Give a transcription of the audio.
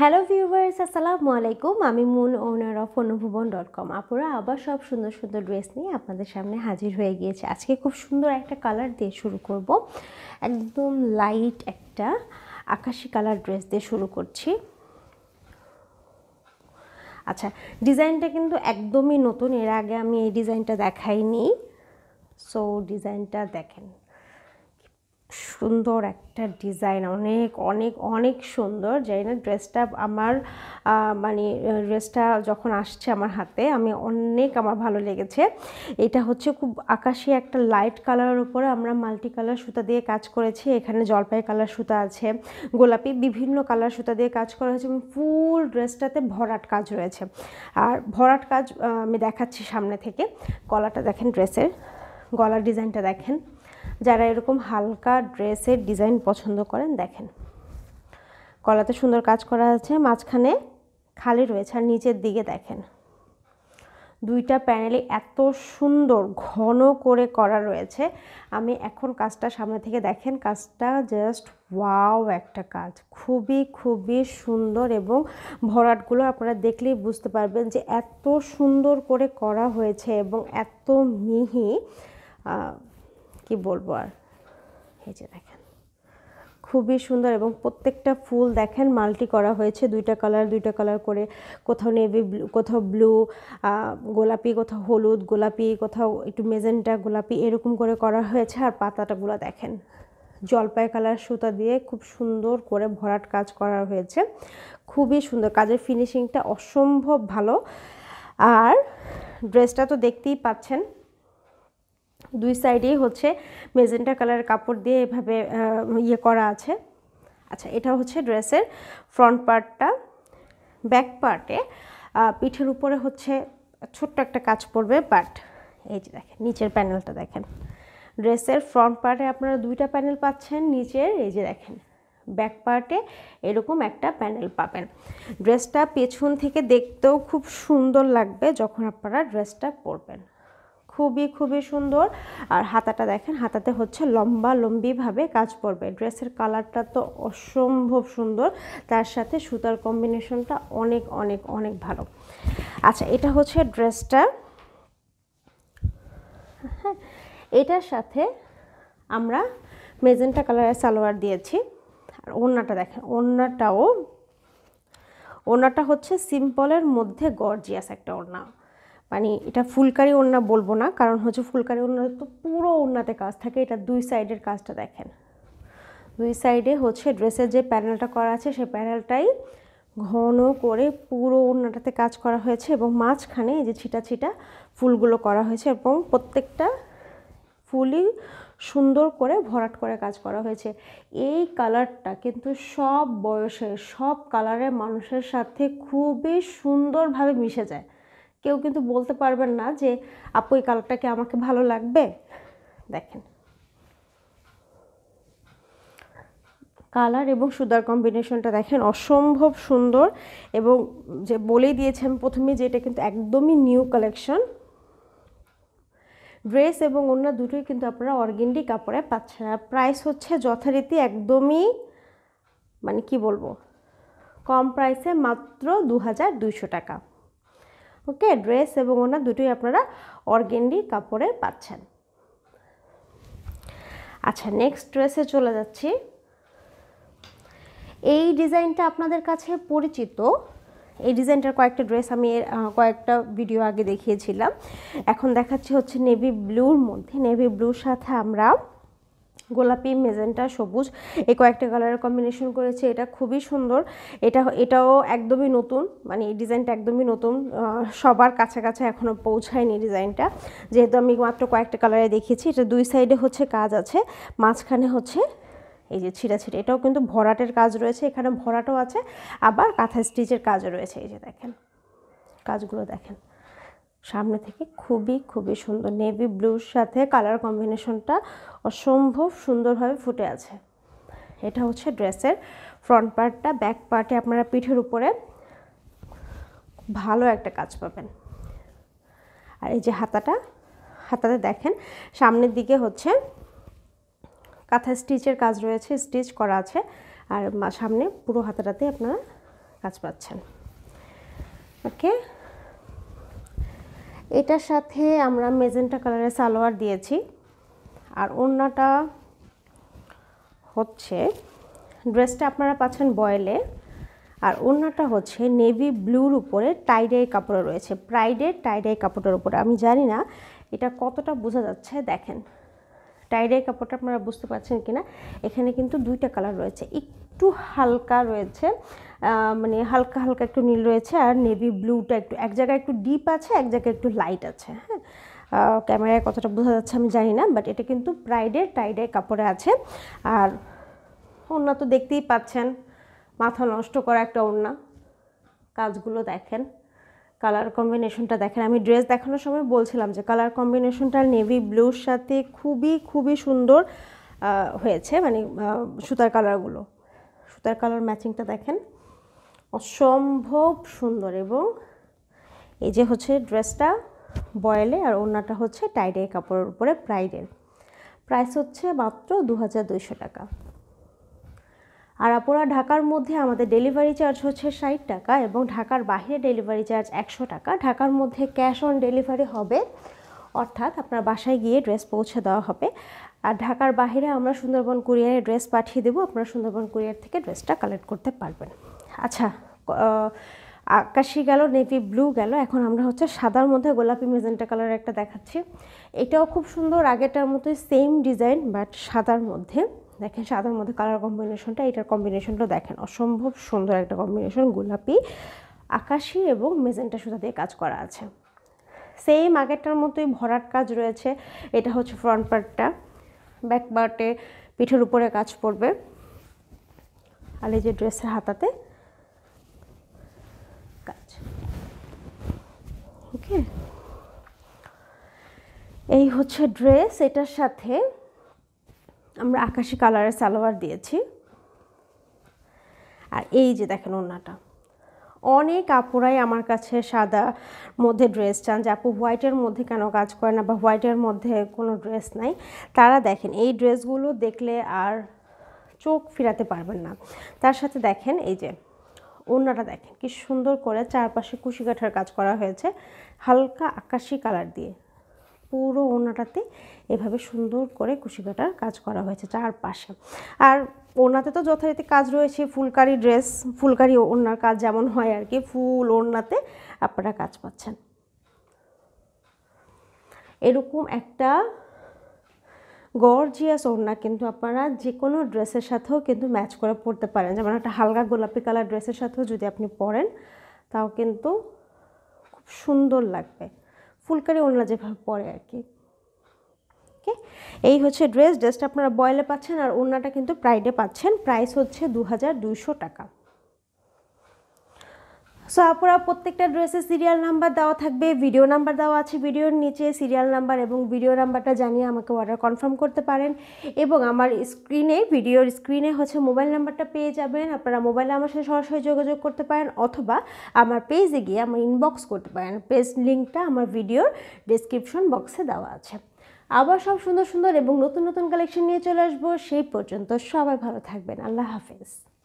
hello viewers আসসালামু আলাইকুম আমি মুন ওনার অফ অনুভবন ডট কম আপুরা আবার সব সুন্দর সুন্দর ড্রেস নিয়ে আপনাদের সামনে হাজির হয়ে গিয়েছে আজকে খুব সুন্দর একটা কালার দিয়ে শুরু করব একদম লাইট একটা আকাশি কালার ড্রেস দিয়ে শুরু করছি আচ্ছা ডিজাইনটা কিন্তু একদমই নতুন এর আগে আমি এই ডিজাইনটা দেখাইনি সো ডিজাইনটা দেখেন সুন্দর একটা ডিজাইন অনেক অনেক অনেক সুন্দর যাই না ড্রেসটা আমার মানে ড্রেসটা যখন আসছে আমার হাতে আমি অনেক আমার ভালো লেগেছে এটা হচ্ছে খুব আকাশি একটা লাইট কালারের উপরে আমরা মাল্টি কালার সুতা দিয়ে কাজ করেছি এখানে জলপাই কালার সুতা আছে গোলাপি বিভিন্ন কালার সুতা দিয়ে কাজ করা হয়েছে এবং ফুল ড্রেসটাতে ভরাট কাজ রয়েছে আর ভরাট কাজ আমি দেখাচ্ছি সামনে থেকে গলাটা দেখেন ড্রেসের গলার ডিজাইনটা দেখেন যারা এরকম হালকা ড্রেসের ডিজাইন পছন্দ করেন দেখেন কলাতে সুন্দর কাজ করা আছে মাঝখানে খালি রয়েছে আর নিচের দিকে দেখেন দুইটা প্যানেলে এত সুন্দর ঘন করে করা রয়েছে আমি এখন কাজটা সামনে থেকে দেখেন কাজটা জাস্ট ওয়াও একটা কাজ খুবই খুবই সুন্দর এবং ভরাটগুলো আপনারা দেখলেই বুঝতে পারবেন যে এত সুন্দর করে করা হয়েছে এবং এত মিহি কি বলবো আর এই যে দেখেন খুবই সুন্দর এবং প্রত্যেকটা ফুল দেখেন মাল্টি করা হয়েছে দুইটা কালার দুইটা কালার করে কোথাও নেভি ব্লু কোথাও ব্লু গোলাপি কোথাও হলুদ গোলাপি কোথাও একটু মেজেন্টা গোলাপি এরকম করে করা হয়েছে আর পাতাটাগুলো দেখেন জলপাই কালার সুতা দিয়ে খুব সুন্দর করে ভরাট কাজ করা হয়েছে খুবই সুন্দর কাজের ফিনিশিংটা অসম্ভব ভালো আর ড্রেসটা তো দেখতেই পাচ্ছেন দুই সাইডেই হচ্ছে মেজেন্টা কালার কাপড় দিয়ে এভাবে ইয়ে করা আছে আচ্ছা এটা হচ্ছে ড্রেসের ফ্রন্ট পার্টটা ব্যাক পার্টে পিঠের উপরে হচ্ছে ছোট্ট একটা কাজ পড়বে বাট এই যে দেখেন নিচের প্যানেলটা দেখেন ড্রেসের ফ্রন্ট পার্টে আপনারা দুইটা প্যানেল পাচ্ছেন নিচের এই যে দেখেন ব্যাক পার্টে এরকম একটা প্যানেল পাবেন ড্রেসটা পেছন থেকে দেখতেও খুব সুন্দর লাগবে যখন আপনারা ড্রেসটা পরবেন খুবই খুবই সুন্দর আর হাতাটা দেখেন হাতাতে হচ্ছে লম্বা লম্বিভাবে কাজ পড়বে ড্রেসের কালারটা তো অসম্ভব সুন্দর তার সাথে সুতার কম্বিনেশনটা অনেক অনেক অনেক ভালো আচ্ছা এটা হচ্ছে ড্রেসটা এটার সাথে আমরা মেজেন্টা কালারের সালোয়ার দিয়েছি আর ওড়নাটা দেখেন ওড়নাটাও ওড়নাটা হচ্ছে সিম্পলের মধ্যে গর্জিয়াস একটা ওড়না মানে এটা ফুলকারি ওড়না বলবো না কারণ হচ্ছে ফুলকারি ওড়না তো পুরো ওড়নাতে কাজ থাকে এটা দুই সাইডের কাজটা দেখেন দুই সাইডে হচ্ছে ড্রেসের যে প্যানেলটা করা আছে সেই প্যানেলটাই ঘন করে পুরো ওড়নাটাতে কাজ করা হয়েছে এবং মাঝখানে এই যে ছিটা ছিটা ফুলগুলো করা হয়েছে এবং প্রত্যেকটা ফুলই সুন্দর করে ভরাট করে কাজ করা হয়েছে এই কালারটা কিন্তু সব বয়সের সব কালারের মানুষের সাথে খুবই সুন্দরভাবে মিশে যায় কেউ কিন্তু বলতে পারবেন না যে আপু এই কালারটা কি আমাকে ভালো লাগবে দেখেন কালার এবং সুদার কম্বিনেশনটা দেখেন অসম্ভব সুন্দর এবং যে বলেই দিয়েছেন প্রথমে যে এটা কিন্তু একদমই নিউ কালেকশন ড্রেস এবং অন্য দুটোই কিন্তু আপনারা অর্গেন্ডি কাপড়ে পাচ্ছেন আর প্রাইস হচ্ছে যথারীতি একদমই মানে কি বলবো কম প্রাইসে মাত্র দু টাকা ওকে ড্রেস এবং ওনার দুটোই আপনারা অর্গেন্ডি কাপড়ে পাচ্ছেন আচ্ছা নেক্সট ড্রেসে চলে যাচ্ছি এই ডিজাইনটা আপনাদের কাছে পরিচিত এই ডিজাইনটার কয়েকটা ড্রেস আমি কয়েকটা ভিডিও আগে দেখিয়েছিলাম এখন দেখাচ্ছি হচ্ছে নেভি ব্লুর মধ্যে নেভি ব্লুর সাথে আমরা গোলাপি মেজেন্টা সবুজ এই কয়েকটা কালারের কম্বিনেশন করেছে এটা খুবই সুন্দর এটা এটাও একদমই নতুন মানে এই ডিজাইনটা একদমই নতুন সবার কাছাকাছি এখনও পৌঁছায়নি ডিজাইনটা যেহেতু আমি মাত্র কয়েকটা কালারে দেখেছি এটা দুই সাইডে হচ্ছে কাজ আছে মাঝখানে হচ্ছে এই যে ছিঁড়া ছিঁড়ে এটাও কিন্তু ভরাটের কাজ রয়েছে এখানে ভরাটও আছে আবার কাঁথা স্টিচের কাজও রয়েছে এই যে দেখেন কাজগুলো দেখেন সামনে থেকে খুবই খুবই সুন্দর নেভি ব্লুর সাথে কালার কম্বিনেশনটা অসম্ভব সুন্দরভাবে ফুটে আছে এটা হচ্ছে ড্রেসের ফ্রন্ট পার্টটা ব্যাক পার্টে আপনারা পিঠের উপরে ভালো একটা কাজ পাবেন আর এই যে হাতাটা হাতাতে দেখেন সামনের দিকে হচ্ছে কাঁথা স্টিচের কাজ রয়েছে স্টিচ করা আছে আর সামনে পুরো হাতাটাতে আপনারা কাজ পাচ্ছেন ওকে এটার সাথে আমরা মেজেন্টা কালারের সালোয়ার দিয়েছি আর ওড়নাটা হচ্ছে ড্রেসটা আপনারা পাচ্ছেন বয়েলে আর ওড়নাটা হচ্ছে নেভি ব্লুর উপরে টাইডাই কাপড়ে রয়েছে প্রাইডের টাইডাই কাপড়ের উপরে আমি জানি না এটা কতটা বোঝা যাচ্ছে দেখেন টাইডাই কাপড়টা আপনারা বুঝতে পারছেন কি না এখানে কিন্তু দুইটা কালার রয়েছে একটু হালকা রয়েছে মানে হালকা হালকা একটু নীল রয়েছে আর নেভি ব্লুটা একটু এক জায়গায় একটু ডিপ আছে এক জায়গায় একটু লাইট আছে হ্যাঁ ক্যামেরায় কথাটা বোঝা যাচ্ছে আমি জানি না বাট এটা কিন্তু প্রাইডের টাইডের কাপড়ে আছে আর ওড়না তো দেখতেই পাচ্ছেন মাথা নষ্ট করা একটা ওড়না কাজগুলো দেখেন কালার কম্বিনেশনটা দেখেন আমি ড্রেস দেখানোর সময় বলছিলাম যে কালার কম্বিনেশনটা নেভি ব্লুর সাথে খুবই খুবই সুন্দর হয়েছে মানে সুতার কালারগুলো সুতার কালার ম্যাচিংটা দেখেন অসম্ভব সুন্দর এবং এই যে হচ্ছে ড্রেসটা বয়েলে আর ওনাটা হচ্ছে টাইডে কাপড়ের উপরে প্রাইডের প্রাইস হচ্ছে মাত্র দু টাকা আর আপনারা ঢাকার মধ্যে আমাদের ডেলিভারি চার্জ হচ্ছে ষাট টাকা এবং ঢাকার বাহিরে ডেলিভারি চার্জ একশো টাকা ঢাকার মধ্যে ক্যাশ অন ডেলিভারি হবে অর্থাৎ আপনার বাসায় গিয়ে ড্রেস পৌঁছে দেওয়া হবে আর ঢাকার বাইরে আমরা সুন্দরবন কুরিয়ারে ড্রেস পাঠিয়ে দেবো আপনারা সুন্দরবন কুরিয়ার থেকে ড্রেসটা কালেক্ট করতে পারবেন আচ্ছা আকাশি গেল নেভি ব্লু গেল এখন আমরা হচ্ছে সাদার মধ্যে গোলাপি মেজেন্টা কালার একটা দেখাচ্ছি এটাও খুব সুন্দর আগেটার মতোই সেম ডিজাইন বাট সাদার মধ্যে দেখেন সাদার মধ্যে কালার কম্বিনেশনটা এটার কম্বিনেশনটা দেখেন অসম্ভব সুন্দর একটা কম্বিনেশন গোলাপি আকাশি এবং মেজেন্টা সুতা দিয়ে কাজ করা আছে সেম আগেরটার মতোই ভরাট কাজ রয়েছে এটা হচ্ছে ফ্রন্ট পার্টটা ব্যাক পার্টে পিঠের উপরে কাজ পড়বে আর এই যে ড্রেসের হাতাতে কাজ ওকে এই হচ্ছে ড্রেস এটার সাথে আমরা আকাশি কালারের সালোয়ার দিয়েছি আর এই যে দেখেন ওনাটা অনেক আপুরাই আমার কাছে সাদা মধ্যে ড্রেস চান যে আপু হোয়াইটের মধ্যে কেন কাজ করে না বা হোয়াইটের মধ্যে কোনো ড্রেস নাই তারা দেখেন এই ড্রেসগুলো দেখলে আর চোখ ফিরাতে পারবেন না তার সাথে দেখেন এই যে ওড়নাটা দেখেন কি সুন্দর করে চারপাশে কুশি কাঠার কাজ করা হয়েছে হালকা আকাশি কালার দিয়ে পুরো ওনাটাতে এভাবে সুন্দর করে কুশি কাটার কাজ করা হয়েছে চারপাশে আর ওনাতে তো যথারীতি কাজ রয়েছে ফুলকারি ড্রেস ফুলকারি ওনার কাজ যেমন হয় আর কি ফুল ওনাতে আপনারা কাজ পাচ্ছেন এরকম একটা গর্জিয়াস ওড়না কিন্তু আপনারা যে কোনো ড্রেসের সাথেও কিন্তু ম্যাচ করে পরতে পারেন যেমন একটা হালকা গোলাপি কালার ড্রেসের সাথেও যদি আপনি পরেন তাও কিন্তু খুব সুন্দর লাগবে ফুলকারি ওড়না যেভাবে পরে আর কি ওকে এই হচ্ছে ড্রেস ড্রেসটা আপনারা বয়লে পাচ্ছেন আর ওড়নাটা কিন্তু প্রাইডে পাচ্ছেন প্রাইস হচ্ছে দু টাকা সো আপনারা প্রত্যেকটা ড্রেসের সিরিয়াল নাম্বার দেওয়া থাকবে ভিডিও নাম্বার দেওয়া আছে ভিডিওর নিচে সিরিয়াল নাম্বার এবং ভিডিও নাম্বারটা জানিয়ে আমাকে অর্ডার কনফার্ম করতে পারেন এবং আমার স্ক্রিনে ভিডিওর স্ক্রিনে হচ্ছে মোবাইল নাম্বারটা পেয়ে যাবেন আপনারা মোবাইলে আমার সাথে সরাসরি যোগাযোগ করতে পারেন অথবা আমার পেজে গিয়ে আমার ইনবক্স করতে পারেন পেজ লিঙ্কটা আমার ভিডিওর ডেসক্রিপশন বক্সে দেওয়া আছে আবার সব সুন্দর সুন্দর এবং নতুন নতুন কালেকশন নিয়ে চলে আসবো সেই পর্যন্ত সবাই ভালো থাকবেন আল্লাহ হাফেজ